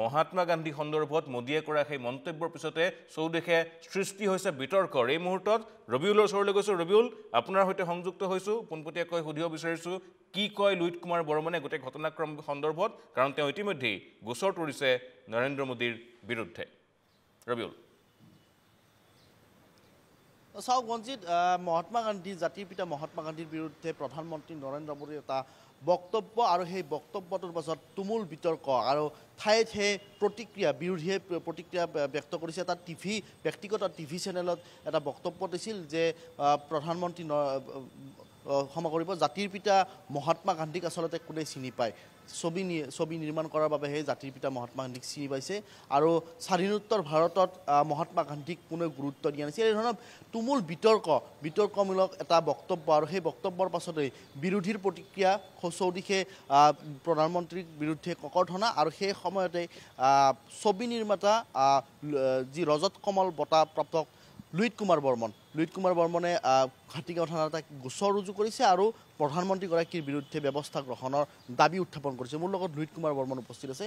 মহাত্মা গান্ধী সন্দৰ্ভত মোদীয়ে কৰা সেই মন্তব্যৰ পিছতে চৌদেশে সৃষ্টি হৈছে বিতৰ্কৰ এই মুহূৰ্তত ৰবিউলৰ ওচৰলৈ গৈছোঁ ৰবিউল আপোনাৰ সৈতে সংযুক্ত হৈছোঁ পোনপটীয়াকৈ সুধিব বিচাৰিছোঁ কি কয় লুইট কুমাৰ বৰ্মনে গোটেই ঘটনাক্ৰম সন্দৰ্ভত কাৰণ তেওঁ ইতিমধ্যেই গোচৰ তৰিছে নৰেন্দ্ৰ মোদীৰ বিৰুদ্ধে ৰবিউল চাওক ৰঞ্জিত মহাত্মা গান্ধী জাতিৰ পিতা মহাত্মা গান্ধীৰ বিৰুদ্ধে প্ৰধানমন্ত্ৰী নৰেন্দ্ৰ মোদীৰ এটা বক্তব্য আৰু সেই বক্তব্যটোৰ পাছত তুমুল বিতৰ্ক আৰু ঠায়ে ঠায়ে প্ৰতিক্ৰিয়া বিৰোধীয়ে প্ৰতিক্ৰিয়া ব্যক্ত কৰিছে এটা টিভি ব্যক্তিগত টিভি চেনেলত এটা বক্তব্য দিছিল যে প্ৰধানমন্ত্ৰী ক্ষমা কৰিব জাতিৰ পিতা মহাত্মা গান্ধীক আচলতে কোনে চিনি পায় ছবি ছবি নিৰ্মাণ কৰাৰ বাবে সেই জাতিৰ পিতা মহাত্মা গান্ধীক চিনি পাইছে আৰু স্বাধীনোত্তৰ ভাৰতত মহাত্মা গান্ধীক কোনেও গুৰুত্ব দিয়া নাছিল এইধৰণৰ তুমুল বিতৰ্ক বিতৰ্কমূলক এটা বক্তব্য আৰু সেই বক্তব্যৰ পাছতেই বিৰোধীৰ প্ৰতিক্ৰিয়া সৌদিশে প্ৰধানমন্ত্ৰীৰ বিৰুদ্ধে ককৰ্ধনা আৰু সেই সময়তে ছবি নিৰ্মাতা যি ৰজত কমল বঁটা প্ৰাপক লুইত কুমাৰ বৰ্মন লুইত কুমাৰ বৰ্মনে ঘাটিগাঁও থানাত এটা গোচৰ ৰুজু কৰিছে আৰু প্ৰধানমন্ত্ৰীগৰাকীৰ বিৰুদ্ধে ব্যৱস্থা গ্ৰহণৰ দাবী উত্থাপন কৰিছে মোৰ লগত লুইত কুমাৰ বৰ্মন উপস্থিত আছে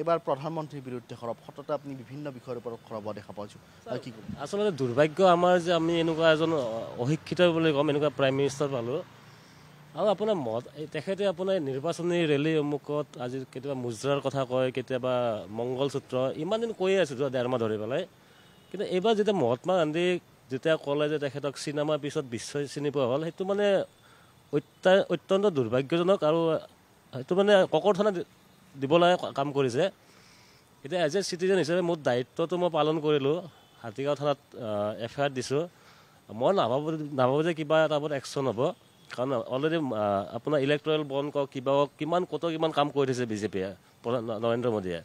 এইবাৰ প্ৰধানমন্ত্ৰীৰ বিৰুদ্ধে সৰব সততে আপুনি বিভিন্ন বিষয়ৰ ওপৰত সৰব দেখা পাইছোঁ কি ক'ম আচলতে দুৰ্ভাগ্য আমাৰ যে আমি এনেকুৱা এজন অশিক্ষিত বুলি ক'ম এনেকুৱা প্ৰাইম মিনিষ্টাৰ পালোঁ আৰু আপোনাৰ মত তেখেতে আপোনাৰ নিৰ্বাচনী ৰেলী অমুকত আজি কেতিয়াবা মুজ্ৰাৰ কথা কয় কেতিয়াবা মংগলসূত্ৰ ইমান দিন কৈয়ে আছে যোৱা ডেৰমাহ ধৰি পেলাই কিন্তু এইবাৰ যেতিয়া মহাত্মা গান্ধী যেতিয়া ক'লে যে তেখেতক চিনেমাৰ পিছত বিশ্বই চিনি পোৱা হ'ল সেইটো মানে অত্যন্ত দুৰ্ভাগ্যজনক আৰু সেইটো মানে ককৰ্থনা দিবলৈ কাম কৰিছে এতিয়া এজ এ চিটিজেন হিচাপে মোৰ দায়িত্বটো মই পালন কৰিলোঁ হাতীগাঁও থানাত এফ আই আৰ দিছোঁ মই নাভাবোঁ নাভাবোঁ যে কিবা এটা ওপৰত একশ্যন হ'ব কাৰণ অলৰেডি আপোনাৰ ইলেক্ট্ৰেল বন্ধ কওক কিবা কওক কিমান ক'ত কিমান কাম কৰি থৈছে বিজেপিয়ে প্ৰধান নৰেন্দ্ৰ মোদীয়ে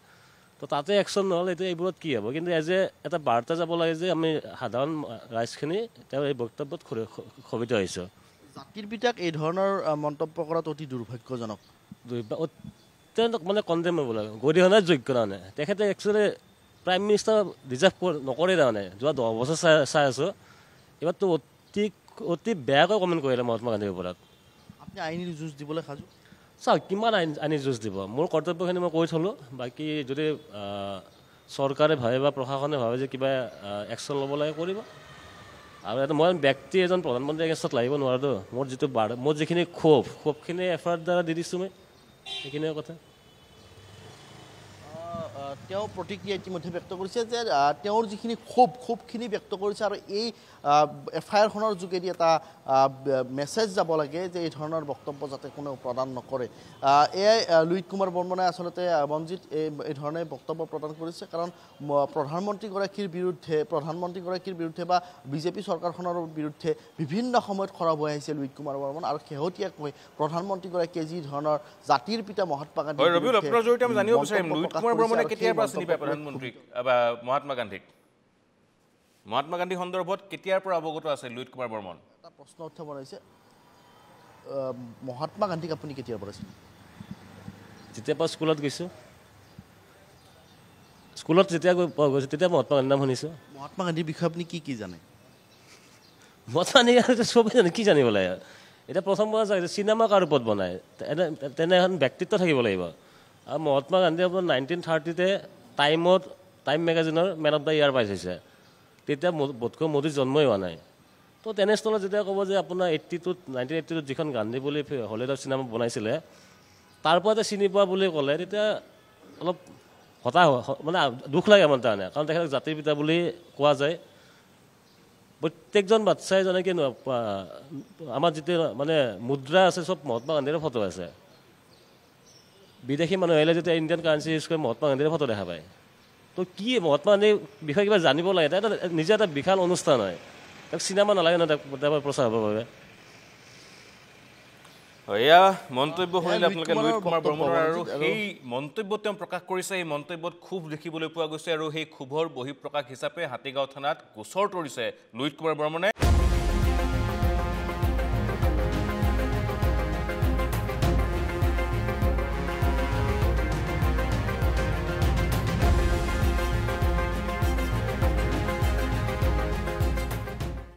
তো তাতে একশ্যন নহ'লে এইটো এইবোৰত কি হ'ব কিন্তু এজ এ এটা বাৰ্তা যাব লাগে যে আমি সাধাৰণ ৰাইজখিনি তেওঁ এই বক্তব্যত খবিত হৈছোঁ জাতিৰ পিতাক এই ধৰণৰ মন্তব্য কৰাটো অতি দুৰ্ভাগ্যজনক অত্যন্ত মানে কনডেম হ'ব লাগে গৰিহণাৰ যোগ্য তাৰমানে তেখেতে একচুৱেলি প্ৰাইম মিনিষ্টাৰ ডিজাৰ্ভ নকৰে তাৰমানে যোৱা দহ বছৰ চাই চাই আছোঁ এইবাৰতো অতি অতি বেয়াকৈ কমেণ্ট কৰিলে মহাত্মা গান্ধীৰ ওপৰত আপুনি আইনী যুঁজ দিবলৈ সাজু চাওক কিমান আইন আনি যুঁজ দিব মোৰ কৰ্তব্যখিনি মই কৈ থ'লোঁ বাকী যদি চৰকাৰে ভাবে বা প্ৰশাসনে ভাবে যে কিবা একশ্যন ল'ব লাগে কৰিব আৰু এটা মই ব্যক্তি এজন প্ৰধানমন্ত্ৰী এগেষ্টত লাগিব নোৱাৰোঁতো মোৰ যিটো বাৰ মোৰ যিখিনি ক্ষোভ ক্ষোভখিনি এফৰ দ্বাৰা দি দিছোঁ মই সেইখিনিয়ে কথা তেওঁ প্ৰতিক্ৰিয়া ইতিমধ্যে ব্যক্ত কৰিছে যে তেওঁৰ যিখিনি ক্ষোভ ক্ষোভখিনি ব্যক্ত কৰিছে আৰু এই এফ আই আৰখনৰ যোগেদি এটা মেছেজ যাব লাগে যে এই ধৰণৰ বক্তব্য যাতে কোনেও প্ৰদান নকৰে এয়াই লুইত কুমাৰ বৰ্মনে আচলতে বঞ্জিত এই এই ধৰণে বক্তব্য প্ৰদান কৰিছে কাৰণ প্ৰধানমন্ত্ৰীগৰাকীৰ বিৰুদ্ধে প্ৰধানমন্ত্ৰীগৰাকীৰ বিৰুদ্ধে বা বিজেপি চৰকাৰখনৰ বিৰুদ্ধে বিভিন্ন সময়ত খৰাব হৈ আহিছে লুইত কুমাৰ বৰ্মন আৰু শেহতীয়াকৈ প্ৰধানমন্ত্ৰীগৰাকীয়ে যি ধৰণৰ জাতিৰ পিতা মহাত্মা গান্ধী কেতিয়াৰ পৰা চিনি পায় প্ৰধানমন্ত্ৰীক মহাত্মা গান্ধীৰ নাম শুনিছোঁ মহাত্মা গান্ধীৰ বিষয়ে কি কি জানে কি জানিব লাগে এতিয়া প্ৰথম বাৰ চিনেমা কাৰ ৰূপত বনায় তেনে এখন ব্যক্তিত্ব থাকিব লাগিব আৰু মহাত্মা গান্ধীয়ে আপোনাৰ নাইনটিন থাৰ্টিতে টাইমত টাইম মেগাজিনৰ man of the year prize হৈছে তেতিয়া বোধকৈ মোদীৰ জন্মই হোৱা নাই তো তেনেস্থলত যেতিয়া ক'ব যে আপোনাৰ এইট্টি টুত নাইনটিন এইটি টুত যিখন গান্ধী বুলি হলিউডৰ চিনেমা বনাইছিলে তাৰ পৰা যে চিনি পোৱা বুলি ক'লে তেতিয়া অলপ হতাশ মানে দুখ লাগে আমাৰ তাৰমানে কাৰণ তেখেতক জাতিৰ পিতা বুলি কোৱা যায় প্ৰত্যেকজন বাচ্চাই যেনেকৈ আমাৰ যেতিয়া মানে মুদ্ৰা আছে চব মহাত্মা গান্ধীৰ ফটো আছে বিদেশী মানুহ আহিলে যেতিয়া ইণ্ডিয়ান কাৰেঞ্চি ইউজ কৰে মহাত্মা গান্ধীৰ ফটো দেখা পায় তো কি মহাত্মা গান্ধীৰ বিষয়ে কিবা জানিব লাগে এটা নিজে এটা বিশাল অনুষ্ঠান হয় তাক চিনেমা নালাগে ন প্ৰচাৰ হ'বৰ বাবে এয়া মন্তব্য শুনিলে আপোনালোকে লোহিত কুমাৰ ব্ৰহ্মৰ আৰু সেই মন্তব্য তেওঁ প্ৰকাশ কৰিছে এই মন্তব্যত ক্ষোভ দেখিবলৈ পোৱা গৈছে আৰু সেই ক্ষোভৰ বহিঃপ্ৰকাশ হিচাপে হাতীগাঁও থানাত গোচৰ তৰিছে লোহিত কুমাৰ ব্ৰহ্মণে